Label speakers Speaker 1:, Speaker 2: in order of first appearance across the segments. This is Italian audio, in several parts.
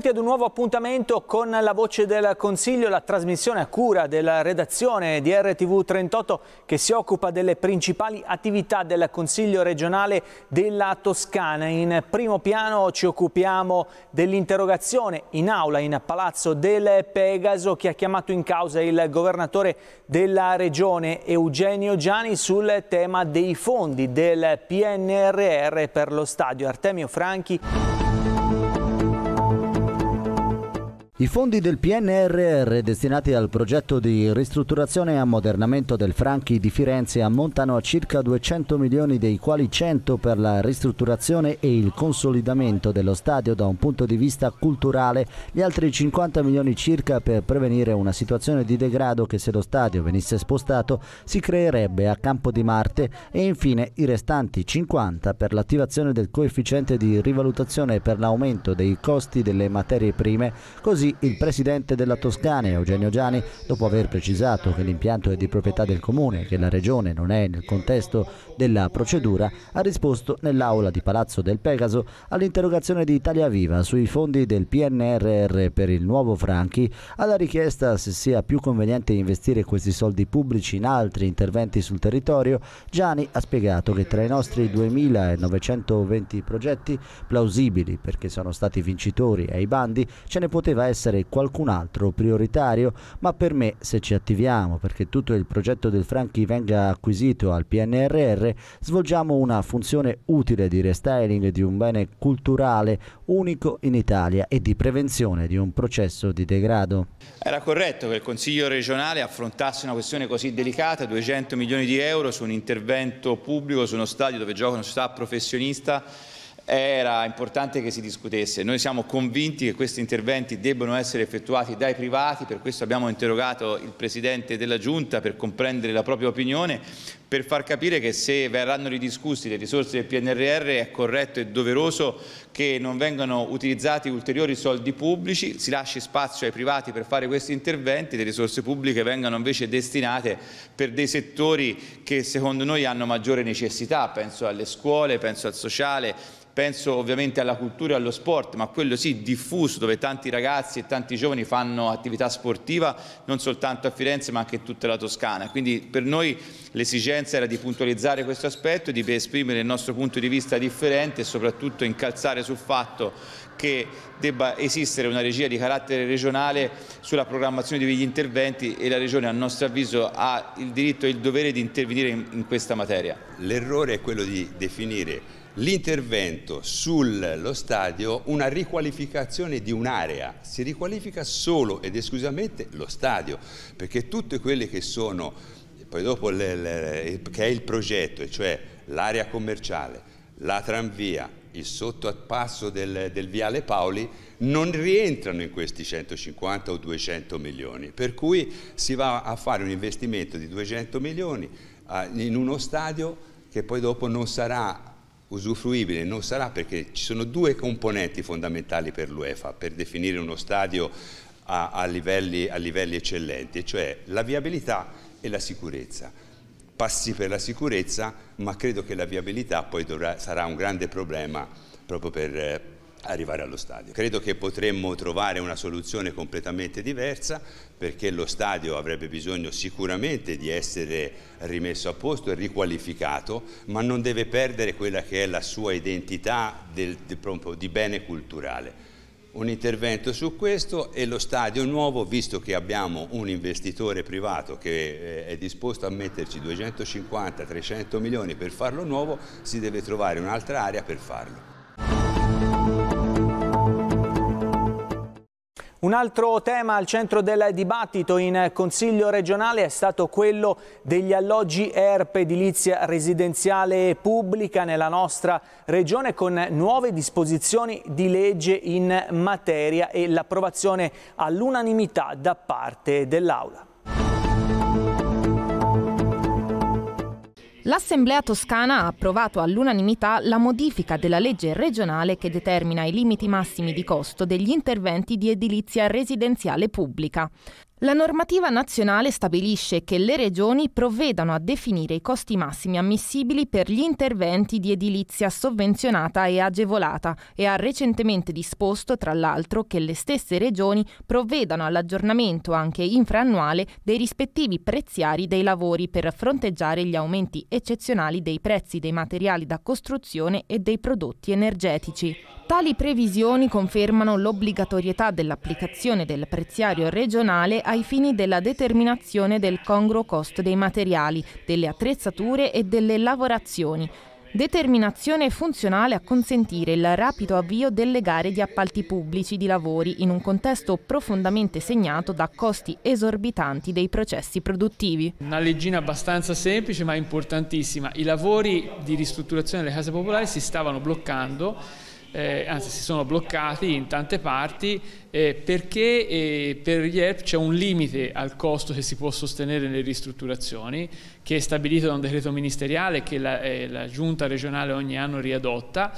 Speaker 1: benvenuti ad un nuovo appuntamento con La Voce del Consiglio, la trasmissione a cura della redazione di RTV 38 che si occupa delle principali attività del Consiglio regionale della Toscana. In primo piano ci occupiamo dell'interrogazione in aula in Palazzo del Pegaso che ha chiamato in causa il governatore della regione Eugenio Gianni sul tema dei fondi del PNRR per lo stadio Artemio Franchi.
Speaker 2: I fondi del PNRR destinati al progetto di ristrutturazione e ammodernamento del Franchi di Firenze ammontano a circa 200 milioni dei quali 100 per la ristrutturazione e il consolidamento dello stadio da un punto di vista culturale, gli altri 50 milioni circa per prevenire una situazione di degrado che se lo stadio venisse spostato si creerebbe a Campo di Marte e infine i restanti 50 per l'attivazione del coefficiente di rivalutazione per l'aumento dei costi delle materie prime, così il presidente della Toscana, Eugenio Giani, dopo aver precisato che l'impianto è di proprietà del comune e che la regione non è nel contesto della procedura, ha risposto nell'aula di Palazzo del Pegaso all'interrogazione di Italia Viva sui fondi del PNRR per il nuovo Franchi, alla richiesta se sia più conveniente investire questi soldi pubblici in altri interventi sul territorio, Giani ha spiegato che tra i nostri 2920 progetti plausibili perché sono stati vincitori ai bandi ce ne poteva essere essere qualcun altro prioritario, ma per me se ci attiviamo perché tutto il progetto del Franchi venga acquisito al PNRR, svolgiamo una funzione utile di restyling di un bene culturale unico in Italia e di prevenzione di un processo di degrado.
Speaker 3: Era corretto che il Consiglio regionale affrontasse una questione così delicata, 200 milioni di euro su un intervento pubblico su uno stadio dove gioca una società professionista era importante che si discutesse. Noi siamo convinti che questi interventi debbano essere effettuati dai privati, per questo abbiamo interrogato il Presidente della Giunta per comprendere la propria opinione, per far capire che se verranno ridiscussi le risorse del PNRR è corretto e doveroso che non vengano utilizzati ulteriori soldi pubblici, si lasci spazio ai privati per fare questi interventi, le risorse pubbliche vengano invece destinate per dei settori che secondo noi hanno maggiore necessità, penso alle scuole, penso al sociale, penso ovviamente alla cultura e allo sport, ma quello sì diffuso dove tanti ragazzi e tanti giovani fanno attività sportiva non soltanto a Firenze ma anche in tutta la Toscana. Quindi per noi l'esigenza l'esigenza era di puntualizzare questo aspetto, di esprimere il nostro punto di vista differente e soprattutto incalzare sul fatto che debba esistere una regia di carattere regionale sulla programmazione degli interventi e la Regione a nostro avviso ha il diritto e il dovere di
Speaker 4: intervenire in, in questa materia. L'errore è quello di definire l'intervento sullo stadio una riqualificazione di un'area, si riqualifica solo ed esclusivamente lo stadio, perché tutte quelle che sono poi dopo le, le, che è il progetto, cioè l'area commerciale, la tranvia, il sottopasso del, del Viale Paoli, non rientrano in questi 150 o 200 milioni, per cui si va a fare un investimento di 200 milioni eh, in uno stadio che poi dopo non sarà usufruibile non sarà perché ci sono due componenti fondamentali per l'UEFA per definire uno stadio a, a, livelli, a livelli eccellenti, cioè la viabilità e la sicurezza. Passi per la sicurezza, ma credo che la viabilità poi dovrà, sarà un grande problema proprio per eh, arrivare allo stadio. Credo che potremmo trovare una soluzione completamente diversa perché lo stadio avrebbe bisogno sicuramente di essere rimesso a posto e riqualificato, ma non deve perdere quella che è la sua identità del, di, di bene culturale un intervento su questo e lo stadio nuovo, visto che abbiamo un investitore privato che eh, è disposto a metterci 250-300 milioni per farlo nuovo, si deve trovare un'altra area per farlo.
Speaker 1: Un altro tema al centro del dibattito in Consiglio regionale è stato quello degli alloggi ERP edilizia residenziale pubblica nella nostra regione con nuove disposizioni di legge in materia e l'approvazione all'unanimità da parte dell'Aula.
Speaker 5: L'Assemblea toscana ha approvato all'unanimità la modifica della legge regionale che determina i limiti massimi di costo degli interventi di edilizia residenziale pubblica. La normativa nazionale stabilisce che le regioni provvedano a definire i costi massimi ammissibili per gli interventi di edilizia sovvenzionata e agevolata e ha recentemente disposto, tra l'altro, che le stesse regioni provvedano all'aggiornamento anche infraannuale dei rispettivi preziari dei lavori per fronteggiare gli aumenti eccezionali dei prezzi dei materiali da costruzione e dei prodotti energetici. Tali previsioni confermano l'obbligatorietà dell'applicazione del preziario regionale ai fini della determinazione del congruo costo dei materiali, delle attrezzature e delle lavorazioni, Determinazione funzionale a consentire il rapido avvio delle gare di appalti pubblici di lavori in un contesto profondamente segnato da costi esorbitanti dei processi produttivi.
Speaker 6: Una leggina abbastanza semplice ma importantissima. I lavori di ristrutturazione delle case popolari si stavano bloccando eh, anzi si sono bloccati in tante parti eh, perché eh, per gli ERP c'è un limite al costo che si può sostenere nelle ristrutturazioni che è stabilito da un decreto ministeriale che la, eh, la giunta regionale ogni anno riadotta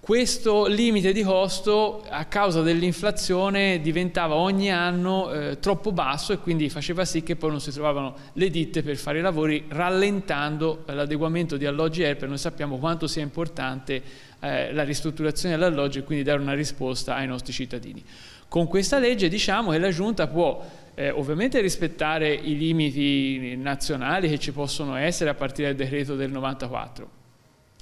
Speaker 6: questo limite di costo a causa dell'inflazione diventava ogni anno eh, troppo basso e quindi faceva sì che poi non si trovavano le ditte per fare i lavori rallentando l'adeguamento di alloggi ERP. Noi sappiamo quanto sia importante eh, la ristrutturazione dell'alloggio e quindi dare una risposta ai nostri cittadini. Con questa legge diciamo che la Giunta può eh, ovviamente rispettare i limiti nazionali che ci possono essere a partire dal decreto del 94,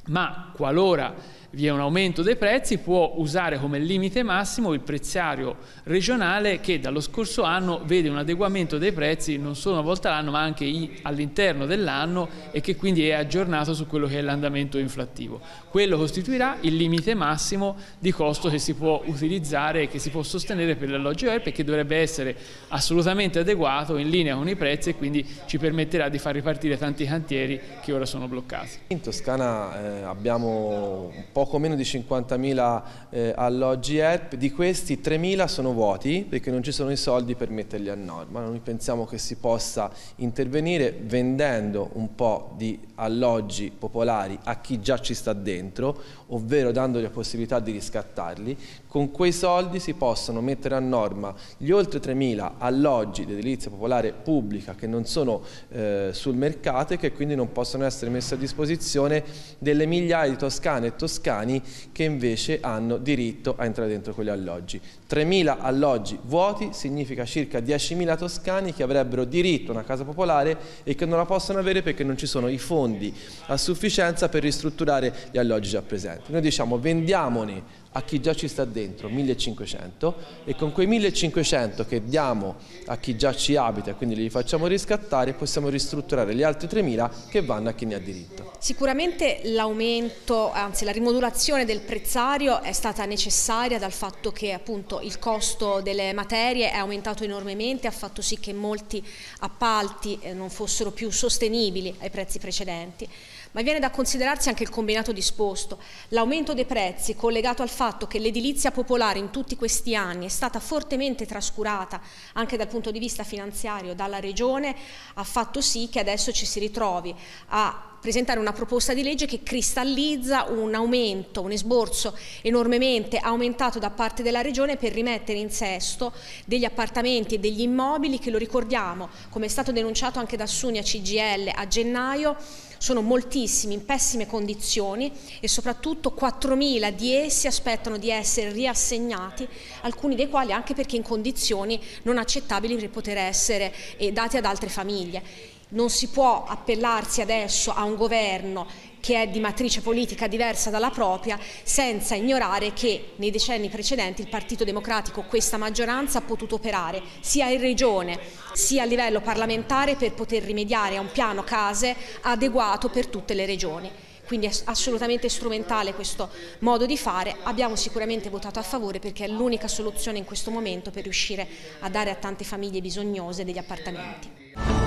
Speaker 6: ma qualora vi è un aumento dei prezzi, può usare come limite massimo il prezziario regionale che dallo scorso anno vede un adeguamento dei prezzi non solo una volta all'anno ma anche all'interno dell'anno e che quindi è aggiornato su quello che è l'andamento inflattivo. Quello costituirà il limite massimo di costo che si può utilizzare e che si può sostenere per l'alloggio ERP e che dovrebbe essere assolutamente adeguato in linea con i prezzi e quindi ci permetterà di far ripartire tanti
Speaker 7: cantieri che ora sono bloccati. In Toscana eh, abbiamo un po' poco meno di 50.000 eh, alloggi ERP, di questi 3.000 sono vuoti perché non ci sono i soldi per metterli a norma. Noi pensiamo che si possa intervenire vendendo un po' di alloggi popolari a chi già ci sta dentro, ovvero dandogli la possibilità di riscattarli. Con quei soldi si possono mettere a norma gli oltre 3.000 alloggi di edilizia popolare pubblica che non sono eh, sul mercato e che quindi non possono essere messi a disposizione delle migliaia di toscane e toscane toscani che invece hanno diritto a entrare dentro quegli alloggi. 3.000 alloggi vuoti significa circa 10.000 toscani che avrebbero diritto a una casa popolare e che non la possono avere perché non ci sono i fondi a sufficienza per ristrutturare gli alloggi già presenti. Noi diciamo vendiamone a chi già ci sta dentro 1.500 e con quei 1.500 che diamo a chi già ci abita, e quindi li facciamo riscattare, possiamo ristrutturare gli altri 3.000 che vanno a chi ne ha diritto.
Speaker 8: Sicuramente l'aumento, anzi la rimodulazione del prezzario è stata necessaria dal fatto che appunto aumentato, il costo delle materie è aumentato enormemente, ha fatto sì che molti appalti eh, non fossero più sostenibili ai prezzi precedenti, ma viene da considerarsi anche il combinato disposto. L'aumento dei prezzi collegato al fatto che l'edilizia popolare in tutti questi anni è stata fortemente trascurata anche dal punto di vista finanziario dalla Regione ha fatto sì che adesso ci si ritrovi a presentare una proposta di legge che cristallizza un aumento, un esborso enormemente aumentato da parte della Regione per rimettere in sesto degli appartamenti e degli immobili che lo ricordiamo, come è stato denunciato anche da Sunia CGL a gennaio, sono moltissimi, in pessime condizioni e soprattutto 4.000 di essi aspettano di essere riassegnati, alcuni dei quali anche perché in condizioni non accettabili per poter essere eh, dati ad altre famiglie non si può appellarsi adesso a un governo che è di matrice politica diversa dalla propria, senza ignorare che nei decenni precedenti il Partito Democratico, questa maggioranza, ha potuto operare sia in regione sia a livello parlamentare per poter rimediare a un piano case adeguato per tutte le regioni quindi è assolutamente strumentale questo modo di fare, abbiamo sicuramente votato a favore perché è l'unica soluzione in questo momento per riuscire a dare a tante famiglie bisognose degli appartamenti.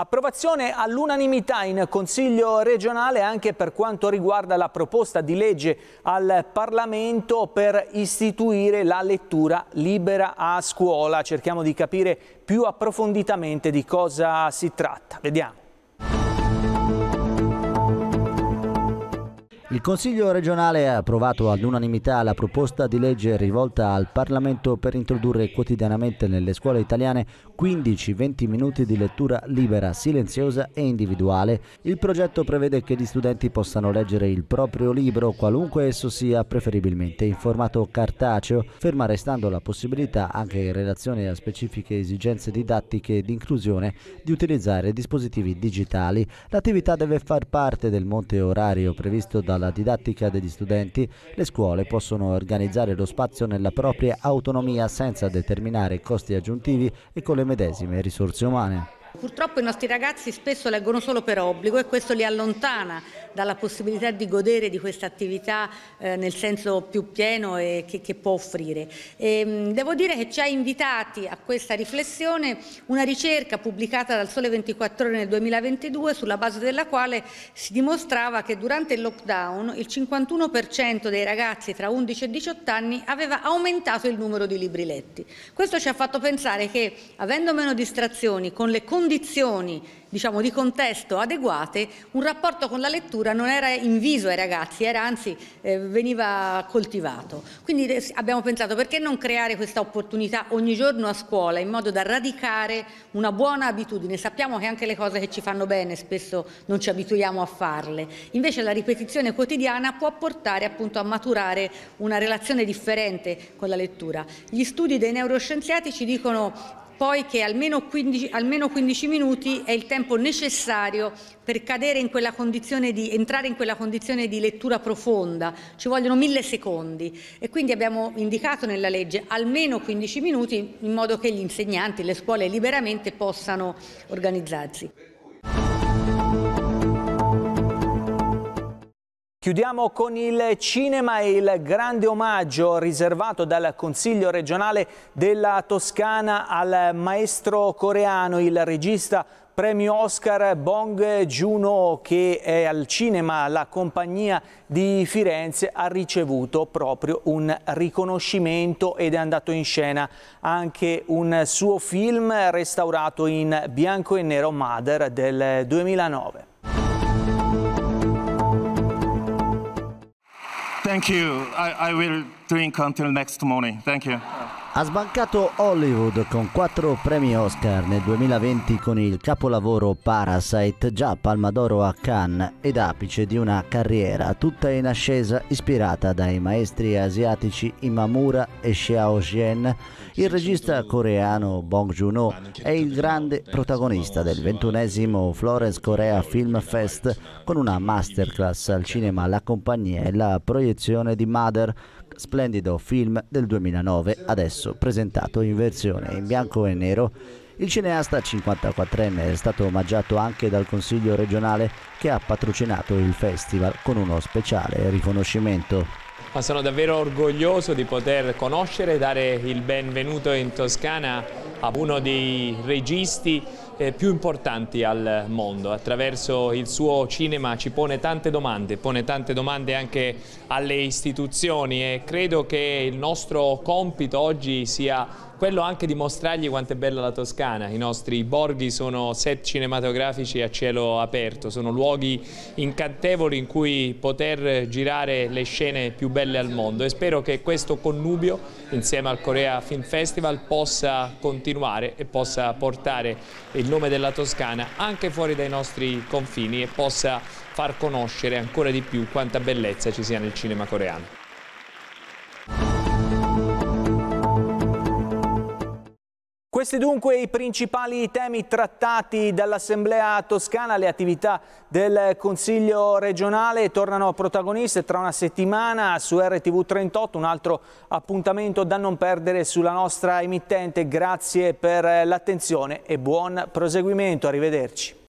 Speaker 1: Approvazione all'unanimità in Consiglio regionale anche per quanto riguarda la proposta di legge al Parlamento per istituire la lettura libera a scuola. Cerchiamo di capire più approfonditamente di cosa si tratta. Vediamo.
Speaker 2: Il Consiglio regionale ha approvato all'unanimità la proposta di legge rivolta al Parlamento per introdurre quotidianamente nelle scuole italiane 15-20 minuti di lettura libera, silenziosa e individuale. Il progetto prevede che gli studenti possano leggere il proprio libro, qualunque esso sia, preferibilmente in formato cartaceo, ferma restando la possibilità, anche in relazione a specifiche esigenze didattiche di inclusione, di utilizzare dispositivi digitali. L'attività deve far parte del monte orario previsto dalla alla didattica degli studenti, le scuole possono organizzare lo spazio nella propria autonomia senza determinare costi aggiuntivi e con le medesime risorse umane.
Speaker 9: Purtroppo i nostri ragazzi spesso leggono solo per obbligo e questo li allontana dalla possibilità di godere di questa attività eh, nel senso più pieno e che, che può offrire. E, ehm, devo dire che ci ha invitati a questa riflessione una ricerca pubblicata dal Sole 24 Ore nel 2022 sulla base della quale si dimostrava che durante il lockdown il 51% dei ragazzi tra 11 e 18 anni aveva aumentato il numero di libri letti. Questo ci ha fatto pensare che avendo meno distrazioni con le condizioni diciamo, di contesto adeguate, un rapporto con la lettura non era inviso ai ragazzi, era anzi eh, veniva coltivato. Quindi eh, abbiamo pensato perché non creare questa opportunità ogni giorno a scuola in modo da radicare una buona abitudine. Sappiamo che anche le cose che ci fanno bene spesso non ci abituiamo a farle, invece la ripetizione quotidiana può portare appunto a maturare una relazione differente con la lettura. Gli studi dei neuroscienziati ci dicono poi che almeno 15, almeno 15, minuti è il tempo necessario per cadere in quella condizione di, entrare in quella condizione di lettura profonda, ci vogliono mille secondi e quindi abbiamo indicato nella legge almeno 15 minuti in modo che gli insegnanti, le scuole liberamente possano organizzarsi.
Speaker 1: Chiudiamo con il cinema e il grande omaggio riservato dal Consiglio regionale della Toscana al maestro coreano, il regista premio Oscar Bong Juno che è al cinema la compagnia di Firenze ha ricevuto proprio un riconoscimento ed è andato in scena anche un suo film restaurato in bianco e nero Mother del 2009.
Speaker 5: Thank you. I, I will drink until next morning.
Speaker 7: Thank you.
Speaker 2: Ha sbancato Hollywood con quattro premi Oscar nel 2020 con il capolavoro Parasite, già Palma d'Oro a Cannes ed apice di una carriera tutta in ascesa ispirata dai maestri asiatici Imamura e Xiao Jian, il regista coreano Bong Joon-ho è il grande protagonista del ventunesimo Florence Korea Film Fest con una masterclass al cinema La Compagnia e la proiezione di Mother splendido film del 2009, adesso presentato in versione in bianco e nero. Il cineasta 54enne è stato omaggiato anche dal Consiglio regionale che ha patrocinato il festival con uno speciale riconoscimento.
Speaker 6: Ma sono davvero orgoglioso di poter conoscere e dare il benvenuto in Toscana a uno dei registi eh, più importanti al mondo. Attraverso il suo cinema ci pone tante domande, pone tante domande anche alle istituzioni e credo che il nostro compito oggi sia quello anche di mostrargli quanto è bella la Toscana. I nostri borghi sono set cinematografici a cielo aperto, sono luoghi incantevoli in cui poter girare le scene più belle al mondo e spero che questo connubio insieme al Corea Film Festival possa continuare e possa portare il nome della Toscana anche fuori dai nostri confini e possa far conoscere ancora di più quanta bellezza ci sia nel cinema coreano.
Speaker 1: Questi dunque i principali temi trattati dall'Assemblea Toscana, le attività del Consiglio regionale tornano protagoniste tra una settimana su RTV 38, un altro appuntamento da non perdere sulla nostra emittente. Grazie per l'attenzione e buon proseguimento, arrivederci.